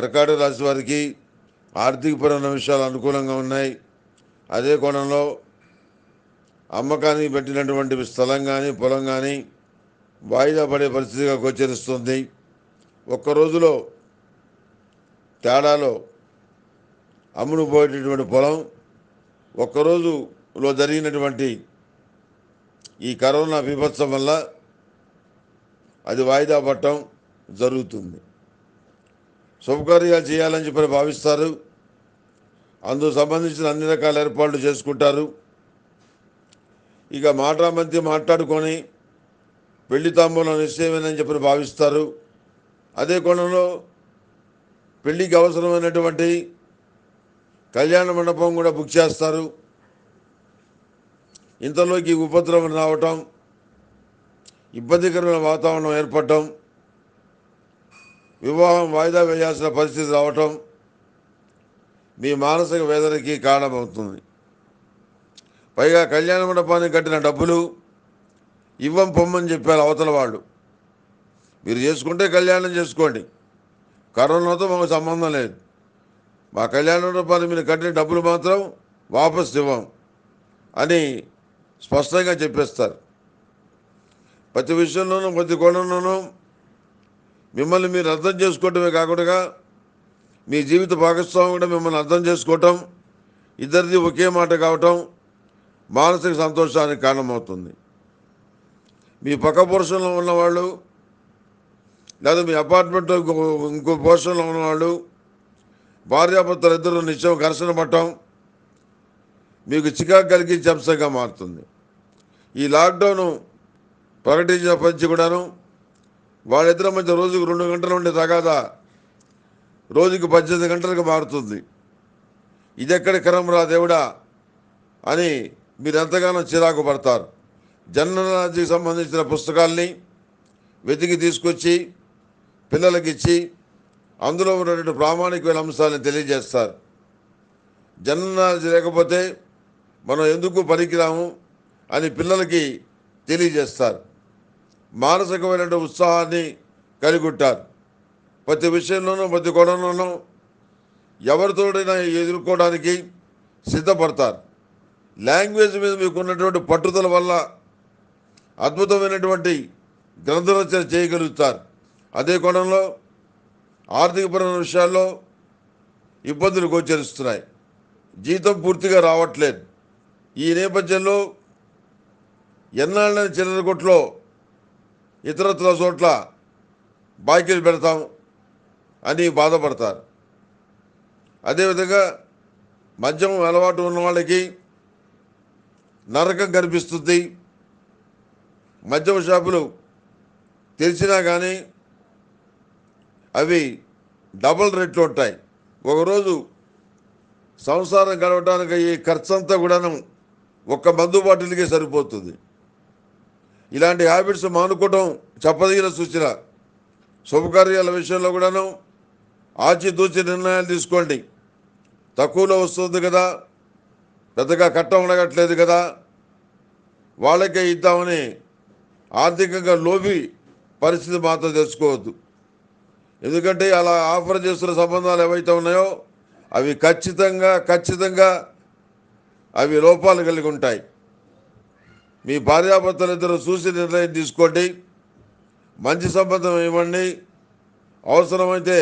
కర్కాటక రాశి వారికి ఆర్థికపరమైన విషయాలు అనుకూలంగా ఉన్నాయి అదే కోణంలో అమ్మకానికి పెట్టినటువంటి స్థలం కానీ పొలం కానీ వాయిదా పడే పరిస్థితిగా గోచరిస్తుంది ఒక్క రోజులో తేడాలో అమ్ముడు పోయేటటువంటి పొలం ఒక్కరోజులో జరిగినటువంటి ఈ కరోనా విభత్సం వల్ల అది వాయిదా పట్టడం జరుగుతుంది శుభకార్యాలు చేయాలని చెప్పి భావిస్తారు అందుకు సంబంధించిన అన్ని రకాల ఏర్పాట్లు చేసుకుంటారు ఇక మాటా మధ్య మాట్లాడుకొని పెళ్లి తాంబూలం నిశ్చయమేనని చెప్పి భావిస్తారు అదే కోణంలో పెళ్లికి అవసరమైనటువంటి కళ్యాణ మండపం కూడా బుక్ చేస్తారు ఇంతలోకి ఉపద్రవం రావటం ఇబ్బందికరమైన వాతావరణం ఏర్పడటం వివాహం వాయిదా వేయాల్సిన పరిస్థితి రావటం మీ మానసిక వేదనకి కారణమవుతుంది పైగా కళ్యాణ మండపాన్ని కట్టిన డబ్బులు ఇవ్వం పొమ్మని చెప్పారు అవతల వాళ్ళు మీరు చేసుకుంటే కళ్యాణం చేసుకోండి కరోనాతో మాకు సంబంధం లేదు మా కళ్యాణ మండపాన్ని మీరు కట్టిన డబ్బులు మాత్రం వాపస్ ఇవ్వం అని స్పష్టంగా చెప్పేస్తారు ప్రతి విషయంలోనూ ప్రతి కోణంలోనూ మిమ్మల్ని మీరు అర్థం చేసుకోవటమే కాకుండా మీ జీవిత భాగస్వామి కూడా మిమ్మల్ని అర్థం చేసుకోవటం ఇద్దరిది ఒకే మాట కావటం మానసిక సంతోషానికి కారణమవుతుంది మీ పక్క పోర్షన్లో ఉన్నవాళ్ళు లేదా మీ అపార్ట్మెంట్ ఇంకో ఇంకో పోర్షన్లో ఉన్నవాళ్ళు భార్యాభర్తలు ఇద్దరు నిత్యం ఘర్షణ పట్టడం మీకు చికాకు కలిగించే అంశంగా మారుతుంది ఈ లాక్డౌన్ ప్రకటించిన పంచి కూడాను వాళ్ళిద్దరి మధ్య రోజుకు రెండు గంటలు ఉండే తగాదా రోజుకి పద్దెనిమిది గంటలకు మారుతుంది ఇది ఎక్కడ క్రమం రా దేవుడా అని మీరు ఎంతగానో చిరాకు పడతారు జన్మరాజుకి సంబంధించిన పుస్తకాల్ని వెతికి తీసుకొచ్చి పిల్లలకి ఇచ్చి అందులో ఉన్నటువంటి ప్రామాణికమైన అంశాలను తెలియజేస్తారు జన్మరాజు లేకపోతే మనం ఎందుకు పనికిరాము అని పిల్లలకి తెలియజేస్తారు మానసికమైన ఉత్సాహాన్ని కలిగొట్టారు ప్రతి విషయంలోనూ ప్రతి గొడవలోనూ ఎవరితోడైనా ఎదుర్కోవడానికి సిద్ధపడతారు లాంగ్వేజ్ మీద మీకు ఉన్నటువంటి పట్టుదల వల్ల అద్భుతమైనటువంటి గ్రంథ రచన చేయగలుగుతారు అదే కోణంలో ఆర్థికపరమైన విషయాల్లో ఇబ్బందులు గోచరిస్తున్నాయి జీతం పూర్తిగా రావట్లేదు ఈ నేపథ్యంలో ఎన్నాళ్ళని చిల్లరగొట్లో ఇతరత్ర చోట్ల బాకీలు పెడతాం అని బాధపడతారు అదేవిధంగా మద్యం అలవాటు ఉన్న వాళ్ళకి నరకం కనిపిస్తుంది మద్యం షాపులు తెరిచినా కానీ అవి డబుల్ రేట్లు ఉంటాయి ఒకరోజు సంసారం గడవడానికి ఖర్చు ఖర్చంతా కూడాను ఒక్క మందు బాటిల్కే సరిపోతుంది ఇలాంటి హ్యాబిట్స్ మానుకోవటం చెప్పదగిన సూచన శుభకార్యాల విషయంలో కూడాను ఆచితూచి నిర్ణయాలు తీసుకోండి తక్కువలో వస్తుంది కదా పెద్దగా కట్టం ఉండగట్లేదు కదా వాళ్ళకే ఇద్దామని ఆర్థికంగా లోపి పరిస్థితి మాత్రం తెచ్చుకోవద్దు ఎందుకంటే అలా ఆఫర్ చేస్తున్న సంబంధాలు ఏవైతే ఉన్నాయో అవి ఖచ్చితంగా ఖచ్చితంగా అవి లోపాలు కలిగి ఉంటాయి మీ ఇద్దరు చూసి నిర్ణయం తీసుకోండి మంచి సంబంధం ఇవ్వండి అవసరమైతే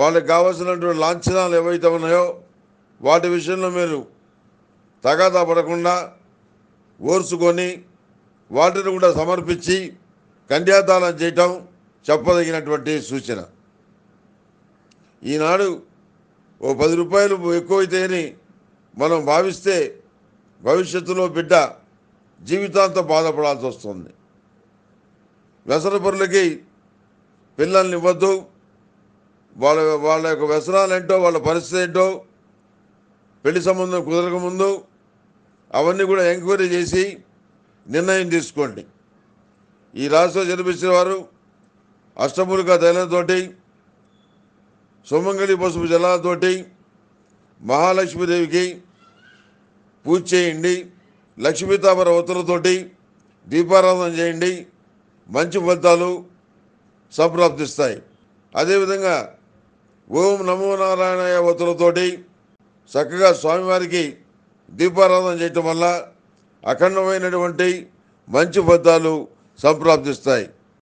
వాళ్ళకి కావాల్సినటువంటి లాంఛనాలు ఏవైతే ఉన్నాయో వాటి విషయంలో మీరు తగాదా పడకుండా ఓర్చుకొని వాటిని కూడా సమర్పించి కన్యాదానం చేయటం చెప్పదగినటువంటి సూచన ఈనాడు ఓ పది రూపాయలు ఎక్కువైతేని మనం భావిస్తే భవిష్యత్తులో బిడ్డ జీవితాంతం బాధపడాల్సి వస్తుంది వ్యసనపరులకి పిల్లల్ని ఇవ్వద్దు వాళ్ళ వాళ్ళ యొక్క వ్యసనాలు ఏంటో వాళ్ళ పరిస్థితి ఏంటో పెళ్లి సంబంధం కుదరకముందు అవన్నీ కూడా ఎంక్వైరీ చేసి నిర్ణయం తీసుకోండి ఈ రాశిలో జన్మించిన వారు అష్టములుగా తైలంతోటి సుమంగళి పసుపు జలాలతోటి మహాలక్ష్మీదేవికి పూజ చేయండి లక్ష్మీతామర ఉత్తరతోటి దీపారాధన చేయండి మంచి ఫలితాలు సంప్రాప్తిస్తాయి అదేవిధంగా ఓం నమో నారాయణ ఉత్తరతోటి చక్కగా స్వామివారికి దీపారాధన చేయటం వల్ల అఖండమైనటువంటి మంచి ఫలితాలు సంప్రాప్తిస్తాయి